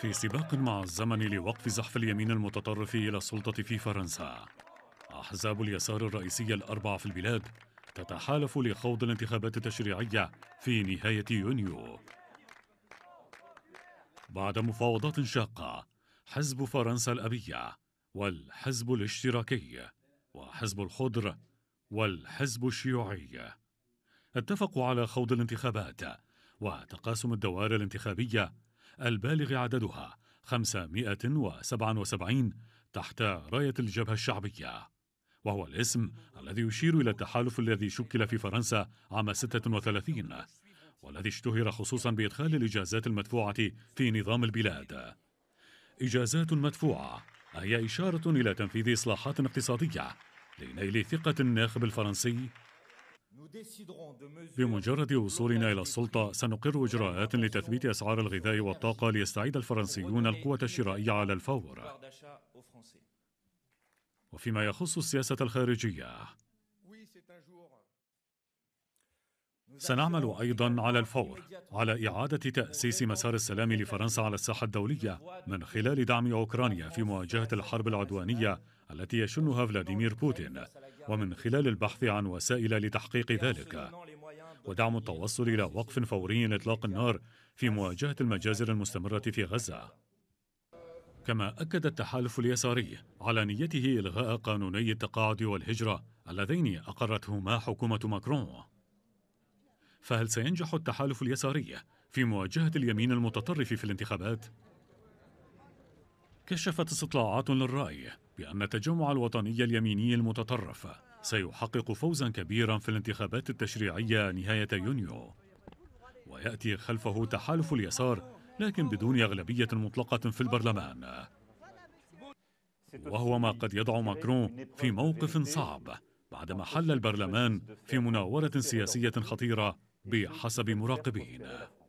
في سباق مع الزمن لوقف زحف اليمين المتطرف إلى السلطة في فرنسا أحزاب اليسار الرئيسية الأربعة في البلاد تتحالف لخوض الانتخابات التشريعية في نهاية يونيو بعد مفاوضات شاقة حزب فرنسا الأبية والحزب الاشتراكي وحزب الخضر والحزب الشيوعي اتفقوا على خوض الانتخابات وتقاسم الدوائر الانتخابية البالغ عددها 577 تحت راية الجبهة الشعبية وهو الاسم الذي يشير إلى التحالف الذي شكل في فرنسا عام 36 والذي اشتهر خصوصا بإدخال الإجازات المدفوعة في نظام البلاد إجازات مدفوعة هي إشارة إلى تنفيذ إصلاحات اقتصادية لنيل ثقة الناخب الفرنسي بمجرد وصولنا إلى السلطة سنقر إجراءات لتثبيت أسعار الغذاء والطاقة ليستعيد الفرنسيون القوة الشرائية على الفور وفيما يخص السياسة الخارجية سنعمل ايضا على الفور على اعاده تاسيس مسار السلام لفرنسا على الساحه الدوليه من خلال دعم اوكرانيا في مواجهه الحرب العدوانيه التي يشنها فلاديمير بوتين ومن خلال البحث عن وسائل لتحقيق ذلك ودعم التوصل إلى وقف فوري لإطلاق النار في مواجهة المجازر المستمرة في غزة كما أكد التحالف اليساري على نيته إلغاء قانوني التقاعد والهجرة اللذين أقرتهما حكومة ماكرون فهل سينجح التحالف اليساري في مواجهة اليمين المتطرف في الانتخابات؟ كشفت استطلاعات للرأي بأن التجمع الوطني اليميني المتطرف سيحقق فوزا كبيرا في الانتخابات التشريعية نهاية يونيو ويأتي خلفه تحالف اليسار لكن بدون أغلبية مطلقة في البرلمان وهو ما قد يضع ماكرون في موقف صعب بعدما حل البرلمان في مناورة سياسية خطيرة بحسب مراقبين